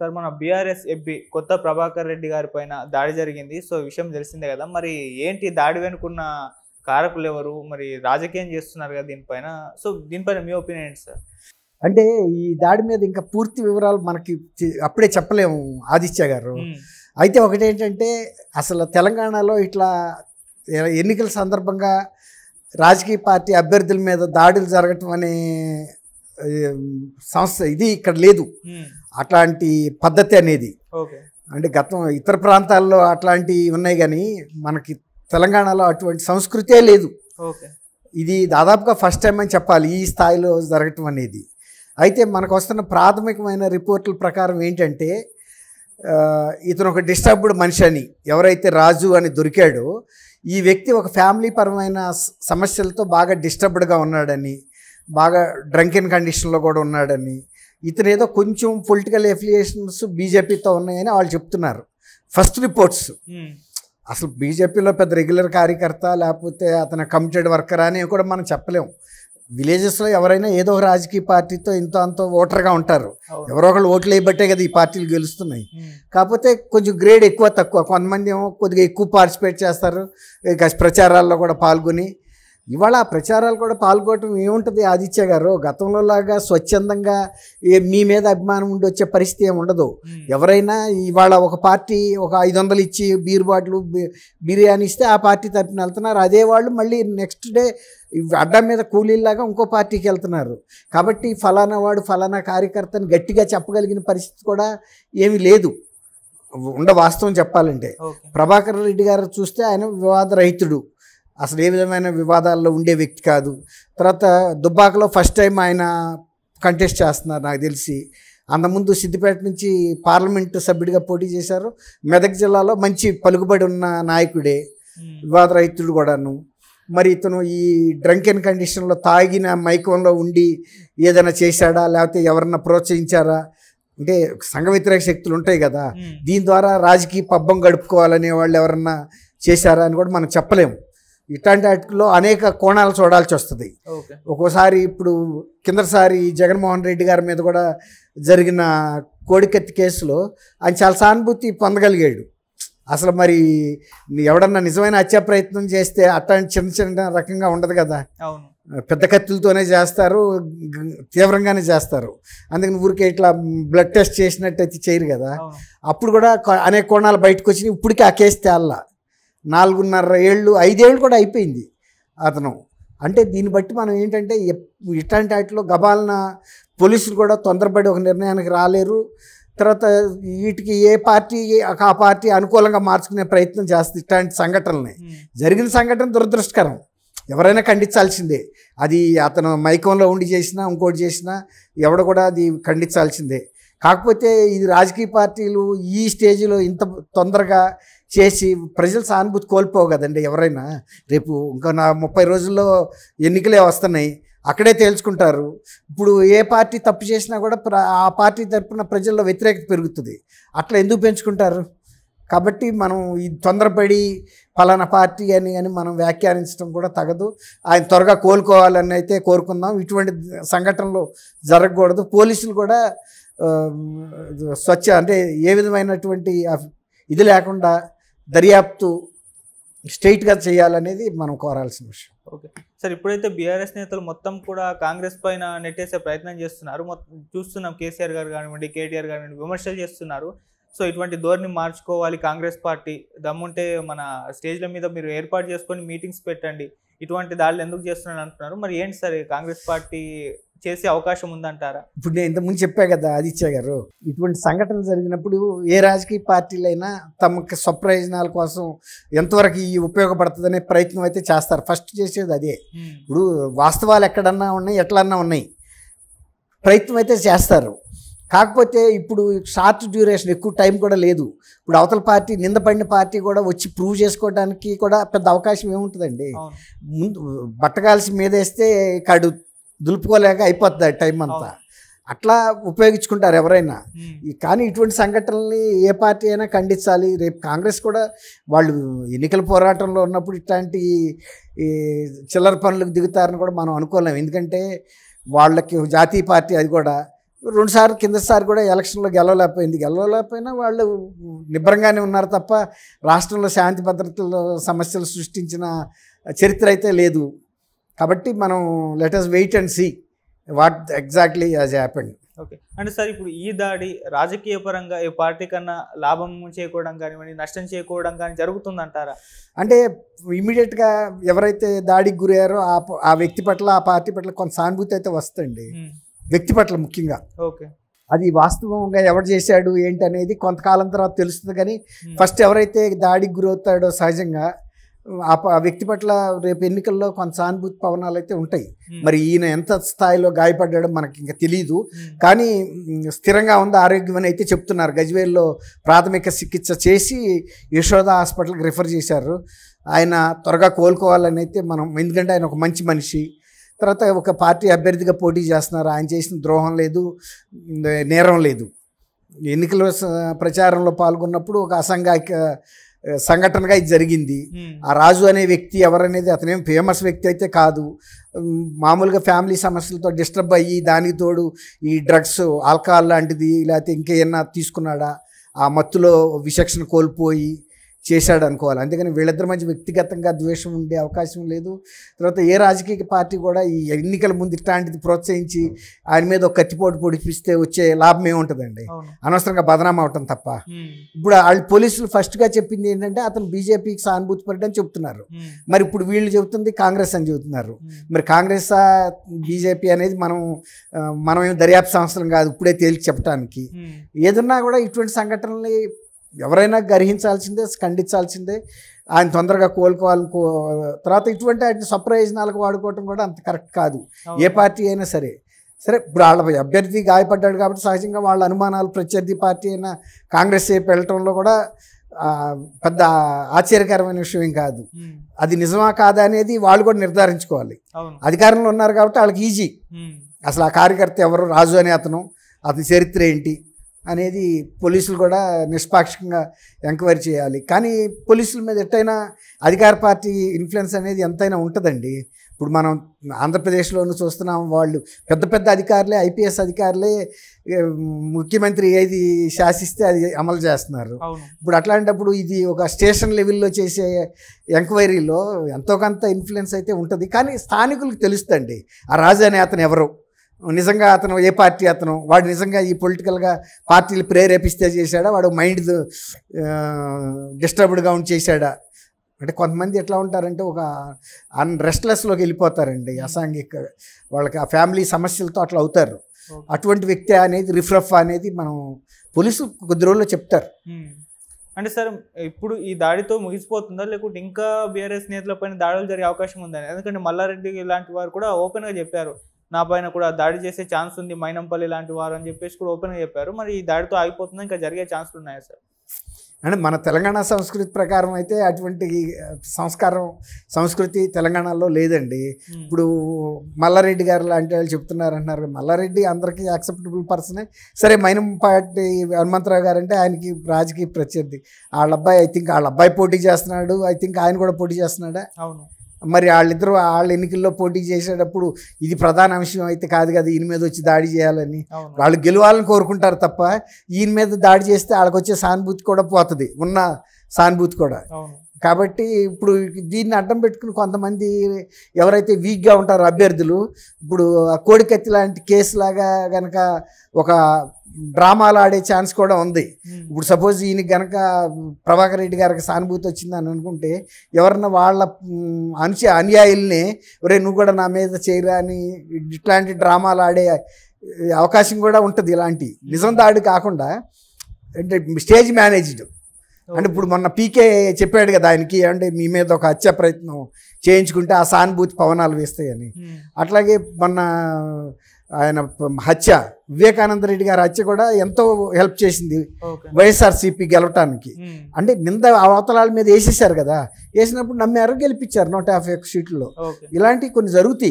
Sir మన BRS MP కొత్త ప్రభాకర్ రెడ్డి గారి పైన దాడి జరిగింది సో విషయం తెలిసిందే కదా మరి ఏంటి దాడి వెనుకున్న కారకులు ఎవరు మరి రాజకీయం చేస్తున్నారు కదా దీనిపైన సో దీనిపైన మీ ఒపీనియన్ ఏంటి సార్ అంటే ఈ దాడి మీద ఇంకా పూర్తి వివరాలు మనకి అప్పుడే చెప్పలేము ఆదిత్య గారు అయితే ఒకటి ఏంటంటే అసలు తెలంగాణలో ఇట్లా ఎన్నికల సందర్భంగా రాజకీయ పార్టీ అభ్యర్థుల మీద దాడులు జరగటం అనే సంస్థ ఇది ఇక్కడ లేదు అట్లాంటి పద్ధతి అనేది అంటే గతం ఇతర ప్రాంతాల్లో అట్లాంటివి ఉన్నాయి కానీ మనకి తెలంగాణలో అటువంటి సంస్కృతే లేదు ఇది దాదాపుగా ఫస్ట్ టైం అని చెప్పాలి ఈ స్థాయిలో జరగటం అనేది అయితే మనకు వస్తున్న ప్రాథమికమైన రిపోర్టుల ప్రకారం ఏంటంటే ఇతను ఒక డిస్టర్బ్డ్ మనిషి అని ఎవరైతే రాజు అని దొరికాడో ఈ వ్యక్తి ఒక ఫ్యామిలీ పరమైన సమస్యలతో బాగా డిస్టర్బ్డ్గా ఉన్నాడని బాగా డ్రంకెన్ కండిషన్లో కూడా ఉన్నాడని ఇతను ఏదో కొంచెం పొలిటికల్ ఎఫిలియేషన్స్ బీజేపీతో ఉన్నాయని వాళ్ళు చెప్తున్నారు ఫస్ట్ రిపోర్ట్స్ hmm. అసలు బీజేపీలో పెద్ద రెగ్యులర్ కార్యకర్త లేకపోతే అతను కమిటెడ్ వర్కర్ అని కూడా మనం చెప్పలేము విలేజెస్లో ఎవరైనా ఏదో ఒక రాజకీయ పార్టీతో ఇంత అంత ఓటర్గా ఉంటారు ఎవరో ఒకళ్ళు ఓట్లు వేయబట్టే కదా ఈ పార్టీలు గెలుస్తున్నాయి hmm. కాకపోతే కొంచెం గ్రేడ్ ఎక్కువ తక్కువ కొంతమంది ఏమో కొద్దిగా ఎక్కువ పార్టిసిపేట్ చేస్తారు ఇక ప్రచారాల్లో కూడా పాల్గొని ఇవాళ ఆ ప్రచారాలు కూడా పాల్గొనటం ఏముంటుంది ఆదిత్య గారు గతంలో లాగా స్వచ్ఛందంగా మీ మీద అభిమానం ఉండి వచ్చే పరిస్థితి ఏమి ఉండదు ఎవరైనా ఇవాళ ఒక పార్టీ ఒక ఐదు వందలు ఇచ్చి బీర్ బాటిలు బిర్యానీ ఇస్తే ఆ పార్టీ తరఫున వెళ్తున్నారు అదే వాళ్ళు మళ్ళీ నెక్స్ట్ డే అడ్డం మీద కూలీలాగా ఇంకో పార్టీకి వెళ్తున్నారు కాబట్టి ఫలానా వాడు ఫలానా కార్యకర్తని గట్టిగా చెప్పగలిగిన పరిస్థితి కూడా ఏమీ లేదు ఉండ వాస్తవం చెప్పాలంటే ప్రభాకర్ రెడ్డి గారు చూస్తే ఆయన వివాదరహితుడు అసలు ఏ విధమైన వివాదాల్లో ఉండే వ్యక్తి కాదు తర్వాత దుబ్బాకలో ఫస్ట్ టైం ఆయన కంటెస్ట్ చేస్తున్నారు నాకు తెలిసి అంతకుముందు సిద్దిపేట నుంచి పార్లమెంట్ సభ్యుడిగా పోటీ చేశారు మెదక్ జిల్లాలో మంచి పలుకుబడి ఉన్న నాయకుడే వివాద రైతుడు కూడాను మరి ఇతను ఈ డ్రంక్ అండ్ కండిషన్లో తాగిన మైకంలో ఉండి ఏదైనా చేశాడా లేకపోతే ఎవరన్నా ప్రోత్సహించారా అంటే సంఘ వ్యతిరేక శక్తులు ఉంటాయి కదా దీని ద్వారా రాజకీయ పబ్బం గడుపుకోవాలనే వాళ్ళు ఎవరన్నా చేశారా అని కూడా మనం చెప్పలేము ఇట్లాంటి వాటిలో అనేక కోణాలు చూడాల్సి వస్తుంది ఒక్కోసారి ఇప్పుడు కిందసారి జగన్మోహన్ రెడ్డి గారి మీద కూడా జరిగిన కోడికత్తి కేసులో ఆయన చాలా సానుభూతి పొందగలిగాడు అసలు మరి ఎవడన్నా నిజమైన హత్యా ప్రయత్నం చేస్తే అట్లాంటి చిన్న చిన్న రకంగా ఉండదు కదా పెద్ద కత్తులతోనే చేస్తారు తీవ్రంగానే చేస్తారు అందుకని ఊరికే ఇట్లా బ్లడ్ టెస్ట్ చేసినట్టు అయితే చేయరు కదా అప్పుడు కూడా అనేక కోణాలు బయటకు వచ్చినాయి ఇప్పటికీ ఆ కేసు తేల్లా నాలుగున్నర ఏళ్ళు ఐదేళ్ళు కూడా అయిపోయింది అతను అంటే దీన్ని బట్టి మనం ఏంటంటే ఇట్లాంటి వాటిలో గబాలన పోలీసులు కూడా తొందరపడి ఒక నిర్ణయానికి రాలేరు తర్వాత వీటికి ఏ పార్టీ ఆ పార్టీ అనుకూలంగా మార్చుకునే ప్రయత్నం చేస్తుంది ఇట్లాంటి సంఘటనల్ని జరిగిన సంఘటన దురదృష్టకరం ఎవరైనా ఖండించాల్సిందే అది అతను మైకంలో ఉండి చేసినా ఇంకోటి చేసినా ఎవడ కూడా అది ఖండించాల్సిందే కాకపోతే ఇది రాజకీయ పార్టీలు ఈ స్టేజ్లో ఇంత తొందరగా చేసి ప్రజలు సానుభూతి కోల్పోవు కదండి ఎవరైనా రేపు ఇంకా నా ముప్పై రోజుల్లో ఎన్నికలే వస్తున్నాయి అక్కడే తేల్చుకుంటారు ఇప్పుడు ఏ పార్టీ తప్పు చేసినా కూడా ఆ పార్టీ తరఫున ప్రజల్లో వ్యతిరేకత పెరుగుతుంది అట్లా ఎందుకు పెంచుకుంటారు కాబట్టి మనం ఈ తొందరపడి ఫలానా పార్టీ అని అని మనం వ్యాఖ్యానించడం కూడా తగదు ఆయన త్వరగా కోలుకోవాలని అయితే కోరుకుందాం ఇటువంటి సంఘటనలు జరగకూడదు పోలీసులు కూడా స్వచ్ఛ అంటే ఏ విధమైనటువంటి ఇది లేకుండా దర్యాప్తు స్ట్రైట్గా చేయాలనేది మనం కోరాల్సిన విషయం ఓకే సార్ ఇప్పుడైతే బీఆర్ఎస్ నేతలు మొత్తం కూడా కాంగ్రెస్ పైన నెట్టేసే ప్రయత్నం చేస్తున్నారు మొత్తం చూస్తున్నాం కేసీఆర్ గారు కానివ్వండి కేటీఆర్ కానివ్వండి విమర్శలు చేస్తున్నారు సో ఇటువంటి ధోరణి మార్చుకోవాలి కాంగ్రెస్ పార్టీ దమ్ముంటే మన స్టేజ్ల మీద మీరు ఏర్పాటు చేసుకొని మీటింగ్స్ పెట్టండి ఇటువంటి దాడులు ఎందుకు చేస్తున్నాను అంటున్నారు మరి ఏంటి సార్ కాంగ్రెస్ పార్టీ చేసే అవకాశం ఉందంటారా ఇప్పుడు నేను ఇంతకుముందు చెప్పా కదా ఆదిత్య గారు ఇటువంటి సంఘటనలు జరిగినప్పుడు ఏ రాజకీయ పార్టీలైనా తమకు స్వప్రయోజనాల కోసం ఎంతవరకు ఈ ఉపయోగపడుతుందనే ప్రయత్నం అయితే చేస్తారు ఫస్ట్ చేసేది అదే ఇప్పుడు వాస్తవాలు ఎక్కడన్నా ఉన్నాయి ఎట్లన్నా ఉన్నాయి ప్రయత్నం అయితే చేస్తారు కాకపోతే ఇప్పుడు షార్ట్ డ్యూరేషన్ ఎక్కువ టైం కూడా లేదు ఇప్పుడు అవతల పార్టీ నిందపడిన పార్టీ కూడా వచ్చి ప్రూవ్ చేసుకోవడానికి కూడా పెద్ద అవకాశం ఏముంటుందండి ముందు బట్టగాల్సి మీదేస్తే కాడు దులుపుకోలేక అయిపోతుంది టైం అంతా అట్లా ఉపయోగించుకుంటారు ఎవరైనా కానీ ఇటువంటి సంఘటనల్ని ఏ పార్టీ అయినా ఖండించాలి రేపు కాంగ్రెస్ కూడా వాళ్ళు ఎన్నికల పోరాటంలో ఉన్నప్పుడు ఇట్లాంటి చిల్లర పనులకు దిగుతారని కూడా మనం అనుకోలేము ఎందుకంటే వాళ్ళకి జాతీయ పార్టీ అది కూడా రెండుసార్లు కిందసారి కూడా ఎలక్షన్లో గెలవలేకపోయింది గెలవలేకపోయినా వాళ్ళు నిబ్రంగానే ఉన్నారు తప్ప రాష్ట్రంలో శాంతి భద్రతల సమస్యలు సృష్టించిన చరిత్ర అయితే లేదు కాబట్టి మనం let us wait and see what exactly has happened okay అంటే సార్ ఇప్పుడు ఈ దాడి రాజకీయ పరంగా ఈ పార్టీ కన్నా లాభం చేకూడడం కానివ్వండి నష్టం చేకూడడం కానీ జరుగుతుందంటారా అంటే ఇమీడియట్గా ఎవరైతే దాడికి గురయ్యారో ఆ వ్యక్తి పట్ల ఆ పార్టీ పట్ల కొంత సానుభూతి అయితే వస్తుంది hmm. వ్యక్తి పట్ల ముఖ్యంగా ఓకే అది వాస్తవంగా ఎవరు చేశాడు ఏంటి అనేది కొంతకాలం తర్వాత తెలుస్తుంది కానీ hmm. ఫస్ట్ ఎవరైతే దాడికి గురవుతాడో సహజంగా ఆ వ్యక్తి పట్ల రేపు ఎన్నికల్లో కొంత సానుభూతి పవనాలు అయితే ఉంటాయి hmm. మరి ఈయన ఎంత స్థాయిలో గాయపడ్డాడో మనకి ఇంకా తెలియదు hmm. కానీ స్థిరంగా ఉంది ఆరోగ్యం అని అయితే చెప్తున్నారు గజ్వేల్లో ప్రాథమిక చికిత్స చేసి యశోద హాస్పిటల్కి రిఫర్ చేశారు ఆయన త్వరగా కోలుకోవాలని అయితే మనం ఎందుకంటే ఆయన ఒక మంచి మనిషి తర్వాత ఒక పార్టీ అభ్యర్థిగా పోటీ చేస్తున్నారు ఆయన చేసిన ద్రోహం లేదు నేరం లేదు ఎన్నికల ప్రచారంలో పాల్గొన్నప్పుడు ఒక అసంఘాయిక సంఘటనగా ఇది జరిగింది ఆ రాజు అనే వ్యక్తి ఎవరనేది అతనేం ఫేమస్ వ్యక్తి అయితే కాదు మామూలుగా ఫ్యామిలీ సమస్యలతో డిస్టర్బ్ అయ్యి దానికి తోడు ఈ డ్రగ్స్ ఆల్కహాల్ లాంటిది లేకపోతే ఇంకేమన్నా తీసుకున్నాడా ఆ మత్తులో విచక్షణ కోల్పోయి చేశాడు అనుకోవాలి అందుకని వీళ్ళిద్దరి మధ్య వ్యక్తిగతంగా ద్వేషం ఉండే అవకాశం లేదు తర్వాత ఏ రాజకీయ పార్టీ కూడా ఈ ఎన్నికల ముందు ఇట్లాంటిది ప్రోత్సహించి ఆయన మీద ఒక కత్తిపోటు పొడిపిస్తే వచ్చే లాభం ఏముంటుందండి అనవసరంగా బదనాం అవటం తప్ప ఇప్పుడు వాళ్ళు పోలీసులు ఫస్ట్గా చెప్పింది ఏంటంటే అతను బీజేపీకి సానుభూతి పడ్డని చెప్తున్నారు మరి ఇప్పుడు వీళ్ళు చెబుతుంది కాంగ్రెస్ అని చెబుతున్నారు మరి కాంగ్రెస్ బీజేపీ అనేది మనం మనం ఏం దర్యాప్తు సంవత్సరం కాదు ఇప్పుడే తేల్చి చెప్పడానికి ఏదన్నా కూడా ఇటువంటి సంఘటనలు ఎవరైనా గ్రహించాల్సిందే ఖండించాల్సిందే ఆయన తొందరగా కోలుకోవాలి తర్వాత ఇటువంటి ఆయన సప్రయోజనాలకు వాడుకోవటం కూడా అంత కరెక్ట్ కాదు ఏ పార్టీ అయినా సరే సరే ఇప్పుడు వాళ్ళ అభ్యర్థి గాయపడ్డాడు కాబట్టి సహజంగా వాళ్ళ అనుమానాలు ప్రత్యర్థి పార్టీ అయినా కాంగ్రెస్ చేపి వెళ్ళటంలో కూడా పెద్ద ఆశ్చర్యకరమైన విషయం కాదు అది నిజమా కాదా అనేది వాళ్ళు కూడా నిర్ధారించుకోవాలి అధికారంలో ఉన్నారు కాబట్టి వాళ్ళకి ఈజీ అసలు ఆ కార్యకర్త ఎవరు రాజు అనే అతను అతని చరిత్ర ఏంటి అనేది పోలీసులు కూడా నిష్పాక్షంగా ఎంక్వైరీ చేయాలి కానీ పోలీసుల మీద ఎట్టయినా అధికార పార్టీ ఇన్ఫ్లుయెన్స్ అనేది ఎంతైనా ఉంటుందండి ఇప్పుడు మనం ఆంధ్రప్రదేశ్లోనూ చూస్తున్నాం వాళ్ళు పెద్ద పెద్ద అధికారులే ఐపీఎస్ అధికారులే ముఖ్యమంత్రి ఏది శాసిస్తే అది అమలు చేస్తున్నారు ఇప్పుడు అట్లాంటప్పుడు ఇది ఒక స్టేషన్ లెవెల్లో చేసే ఎంక్వైరీలో ఎంతో కొంత ఇన్ఫ్లుయెన్స్ అయితే ఉంటుంది కానీ స్థానికులకు తెలుస్తుంది ఆ రాజనేతను ఎవరు నిజంగా అతను ఏ పార్టీ అతను వాడు నిజంగా ఈ పొలిటికల్గా పార్టీలు ప్రేరేపిస్తే చేశాడా వాడు మైండ్ డిస్టర్బ్డ్గా చేశాడా అంటే కొంతమంది ఎట్లా ఉంటారంటే ఒక అన్ రెస్ట్లెస్లోకి వెళ్ళిపోతారండి అసాంఘిక వాళ్ళకి ఆ ఫ్యామిలీ సమస్యలతో అట్లా అవుతారు అటువంటి వ్యక్తి అనేది రిఫ్రఫ్ అనేది మనం పోలీసు కొద్ది రోజుల్లో చెప్తారు అంటే సార్ ఇప్పుడు ఈ దాడితో ముగిసిపోతుందా లేకుంటే ఇంకా బీఆర్ఎస్ పైన దాడులు జరిగే అవకాశం ఉందని ఎందుకంటే మల్లారెడ్డి ఇలాంటి వారు కూడా ఓపెన్గా చెప్పారు నా పైన కూడా దాడి చేసే ఛాన్స్ ఉంది మైనంపల్లి లాంటి వారు అని చెప్పేసి కూడా ఓపెన్గా చెప్పారు మరి ఈ దాడితో ఆగిపోతుంది ఇంకా జరిగే ఛాన్సులు ఉన్నాయా సార్ అంటే మన తెలంగాణ సంస్కృతి ప్రకారం అయితే అటువంటి సంస్కారం సంస్కృతి తెలంగాణలో లేదండి ఇప్పుడు మల్లారెడ్డి గారు లాంటి వాళ్ళు చెప్తున్నారు అంటున్నారు మల్లారెడ్డి అందరికీ యాక్సెప్టబుల్ పర్సనే సరే మైనంపాటి హనుమంతరావు గారు అంటే ఆయనకి రాజకీయ ప్రత్యర్థి వాళ్ళ అబ్బాయి ఐ థింక్ వాళ్ళ అబ్బాయి పోటీ చేస్తున్నాడు ఐ థింక్ ఆయన కూడా పోటీ చేస్తున్నాడా అవును మరి వాళ్ళిద్దరు వాళ్ళ ఎన్నికల్లో పోటీ చేసేటప్పుడు ఇది ప్రధాన అంశం అయితే కాదు కదా ఈయన మీద వచ్చి దాడి చేయాలని వాళ్ళు గెలవాలని కోరుకుంటారు తప్ప ఈయన మీద దాడి చేస్తే వాళ్ళకి వచ్చే సానుభూతి కూడా పోతుంది ఉన్న సానుభూతి కూడా కాబట్టి ఇప్పుడు దీన్ని అడ్డం పెట్టుకుని కొంతమంది ఎవరైతే వీక్గా ఉంటారో అభ్యర్థులు ఇప్పుడు కోడికత్తి లాంటి కేసు లాగా కనుక ఒక డ్రామాలు ఆడే ఛాన్స్ కూడా ఉంది hmm. ఇప్పుడు సపోజ్ ఈయన గనక ప్రభాకర్ రెడ్డి గారికి సానుభూతి వచ్చిందని అనుకుంటే ఎవరన్నా వాళ్ళ అనుచ అనుయాయుల్ని ఒరే నువ్వు కూడా నా మీద చేయరా అని ఇట్లాంటి డ్రామాలు ఆడే అవకాశం కూడా ఉంటుంది ఇలాంటి నిజం దాడి కాకుండా అంటే స్టేజ్ మేనేజ్డ్ అంటే ఇప్పుడు మొన్న పీకే చెప్పాడు కదా ఆయనకి అంటే మీ మీద ఒక హత్య ప్రయత్నం చేయించుకుంటే ఆ సానుభూతి పవనాలు వేస్తాయని hmm. అట్లాగే మొన్న ఆయన హత్య వివేకానంద రెడ్డి గారి హత్య కూడా ఎంతో హెల్ప్ చేసింది వైఎస్ఆర్సీపీ గెలవటానికి hmm. అంటే నింద అవతలాల మీద వేసేసారు కదా వేసినప్పుడు నమ్మారు గెలిపించారు నూట యాభై ఒక్క సీట్లలో ఇలాంటివి కొన్ని జరుగుతాయి